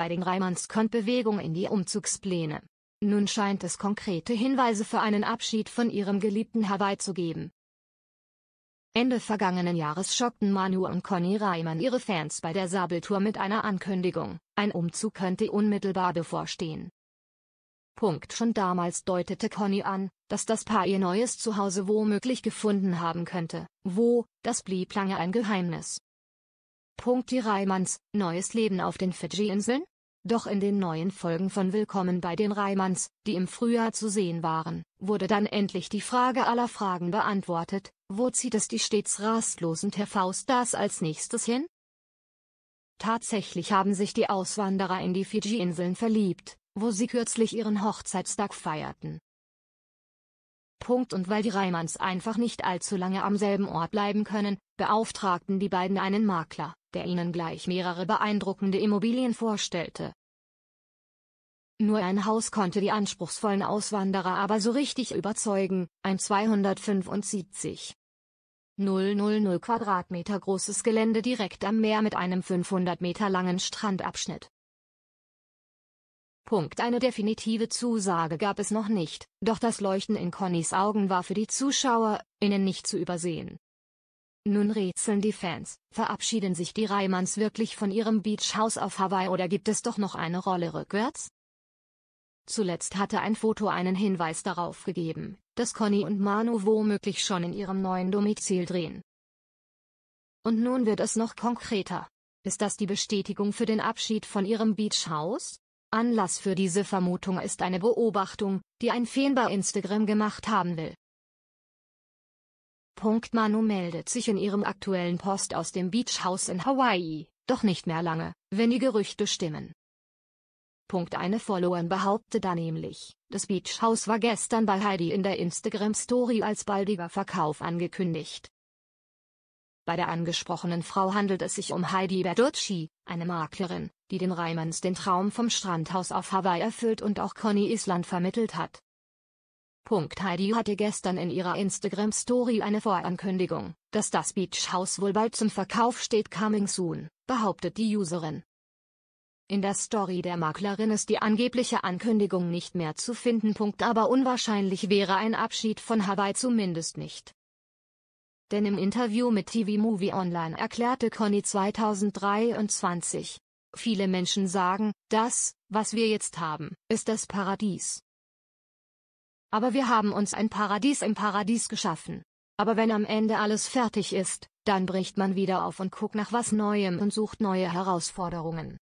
bei den Reimanns kommt Bewegung in die Umzugspläne. Nun scheint es konkrete Hinweise für einen Abschied von ihrem geliebten Hawaii zu geben. Ende vergangenen Jahres schockten Manu und Conny Reimann ihre Fans bei der Sabeltour mit einer Ankündigung, ein Umzug könnte unmittelbar bevorstehen. Punkt. Schon damals deutete Conny an, dass das Paar ihr neues Zuhause womöglich gefunden haben könnte. Wo, das blieb lange ein Geheimnis. Punkt. Die Reimanns, neues Leben auf den Fidschi-Inseln? Doch in den neuen Folgen von Willkommen bei den Reimanns, die im Frühjahr zu sehen waren, wurde dann endlich die Frage aller Fragen beantwortet, wo zieht es die stets rastlosen TV-Stars als nächstes hin? Tatsächlich haben sich die Auswanderer in die Fidschi-Inseln verliebt, wo sie kürzlich ihren Hochzeitstag feierten. Punkt und weil die Reimanns einfach nicht allzu lange am selben Ort bleiben können, beauftragten die beiden einen Makler, der ihnen gleich mehrere beeindruckende Immobilien vorstellte. Nur ein Haus konnte die anspruchsvollen Auswanderer aber so richtig überzeugen, ein 275. 000 Quadratmeter großes Gelände direkt am Meer mit einem 500 Meter langen Strandabschnitt. Punkt. Eine definitive Zusage gab es noch nicht, doch das Leuchten in Connys Augen war für die Zuschauer, innen nicht zu übersehen. Nun rätseln die Fans, verabschieden sich die Reimanns wirklich von ihrem Beachhaus auf Hawaii oder gibt es doch noch eine Rolle rückwärts? Zuletzt hatte ein Foto einen Hinweis darauf gegeben, dass Conny und Manu womöglich schon in ihrem neuen Domizil drehen. Und nun wird es noch konkreter. Ist das die Bestätigung für den Abschied von ihrem Beachhaus? Anlass für diese Vermutung ist eine Beobachtung, die ein Fan bei Instagram gemacht haben will. Punkt Manu meldet sich in ihrem aktuellen Post aus dem Beachhaus in Hawaii, doch nicht mehr lange, wenn die Gerüchte stimmen. Punkt eine Followerin behauptete da nämlich, das Beach House war gestern bei Heidi in der Instagram Story als baldiger Verkauf angekündigt. Bei der angesprochenen Frau handelt es sich um Heidi Berducci, eine Maklerin, die den Reimanns den Traum vom Strandhaus auf Hawaii erfüllt und auch Conny Island vermittelt hat. Punkt Heidi hatte gestern in ihrer Instagram-Story eine Vorankündigung, dass das Beach House wohl bald zum Verkauf steht coming soon, behauptet die Userin. In der Story der Maklerin ist die angebliche Ankündigung nicht mehr zu finden. Aber unwahrscheinlich wäre ein Abschied von Hawaii zumindest nicht. Denn im Interview mit TV Movie Online erklärte Conny 2023, viele Menschen sagen, das, was wir jetzt haben, ist das Paradies. Aber wir haben uns ein Paradies im Paradies geschaffen. Aber wenn am Ende alles fertig ist, dann bricht man wieder auf und guckt nach was Neuem und sucht neue Herausforderungen.